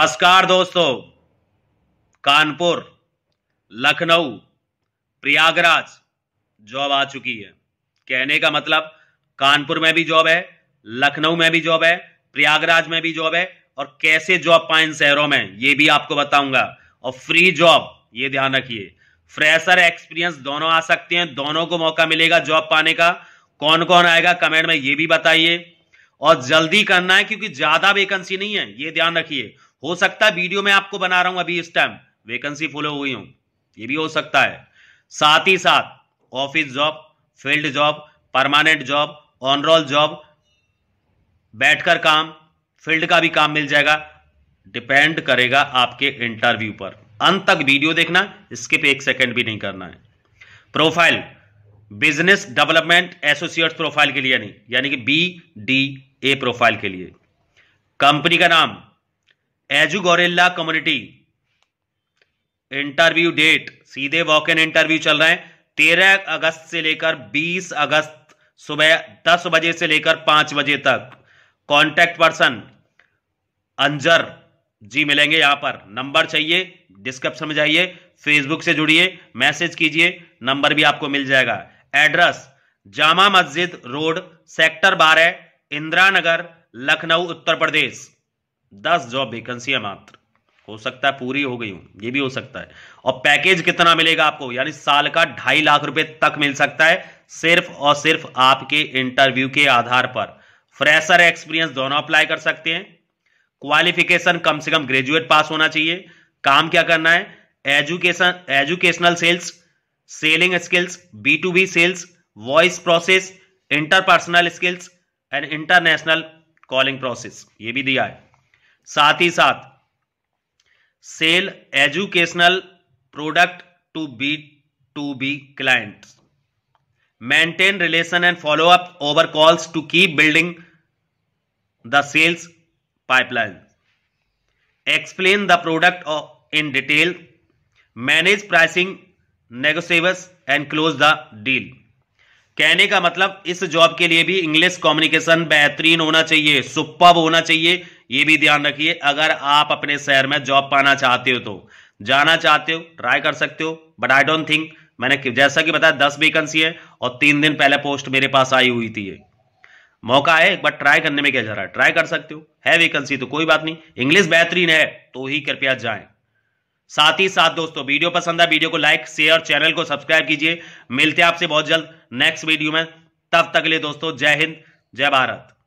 नमस्कार दोस्तों कानपुर लखनऊ प्रयागराज जॉब आ चुकी है कहने का मतलब कानपुर में भी जॉब है लखनऊ में भी जॉब है प्रयागराज में भी जॉब है और कैसे जॉब पाए इन शहरों में ये भी आपको बताऊंगा और फ्री जॉब ये ध्यान रखिए फ्रेशर एक्सपीरियंस दोनों आ सकते हैं दोनों को मौका मिलेगा जॉब पाने का कौन कौन आएगा कमेंट में ये भी बताइए और जल्दी करना है क्योंकि ज्यादा वेकेंसी नहीं है ये ध्यान रखिए हो सकता है वीडियो में आपको बना रहा हूं अभी इस टाइम वेकेंसी फुल हुई हूं ये भी हो सकता है साथ ही साथ office job field job permanent job on roll job बैठकर काम फील्ड का भी काम मिल जाएगा डिपेंड करेगा आपके इंटरव्यू पर अंत तक वीडियो देखना स्किप एक सेकंड भी नहीं करना है profile business development associate profile के लिए नहीं यानी कि बी डी ए प्रोफाइल के लिए कंपनी का नाम एजूगोरेला कम्युनिटी इंटरव्यू डेट सीधे वॉक इन इंटरव्यू चल रहे हैं तेरह अगस्त से लेकर बीस अगस्त सुबह दस बजे से लेकर पांच बजे तक कॉन्टैक्ट पर्सन अंजर जी मिलेंगे यहां पर नंबर चाहिए डिस्क्रिप्शन में जाइए फेसबुक से जुड़िए मैसेज कीजिए नंबर भी आपको मिल जाएगा एड्रेस जामा मस्जिद रोड सेक्टर बारह इंदिरा नगर लखनऊ उत्तर प्रदेश दस जॉब वेकेंसियां मात्र हो सकता है पूरी हो गई हूं ये भी हो सकता है और पैकेज कितना मिलेगा आपको यानी साल का ढाई लाख रुपए तक मिल सकता है सिर्फ और सिर्फ आपके इंटरव्यू के आधार पर फ्रेशर एक्सपीरियंस दोनों अप्लाई कर सकते हैं क्वालिफिकेशन कम से कम ग्रेजुएट पास होना चाहिए काम क्या करना है education educational sales selling skills B to B sales voice process interpersonal skills and international calling process ये भी दिया है साथ ही साथ sell educational product to B to B client maintain relation and follow up over calls to keep building the sales pipeline explain the product in detail manage pricing negotiables and close the deal कहने का मतलब इस job के लिए भी English communication बेहतरीन होना चाहिए सुपर होना चाहिए ये भी ध्यान रखिए अगर आप अपने शहर में जॉब पाना चाहते हो तो जाना चाहते हो ट्राई कर सकते हो बट आई डोंट थिंक मैंने जैसा कि बताया दस वेकेंसी है और तीन दिन पहले पोस्ट मेरे पास आई हुई थी मौका है एक बार ट्राई करने में क्या जा रहा है ट्राई कर सकते हो है वेकेंसी तो कोई बात नहीं इंग्लिश बेहतरीन है तो ही कृपया जाएं साथ ही साथ दोस्तों वीडियो पसंद है वीडियो को लाइक शेयर चैनल को सब्सक्राइब कीजिए मिलते हैं आपसे बहुत जल्द नेक्स्ट वीडियो में तब तक लिए दोस्तों जय हिंद जय भारत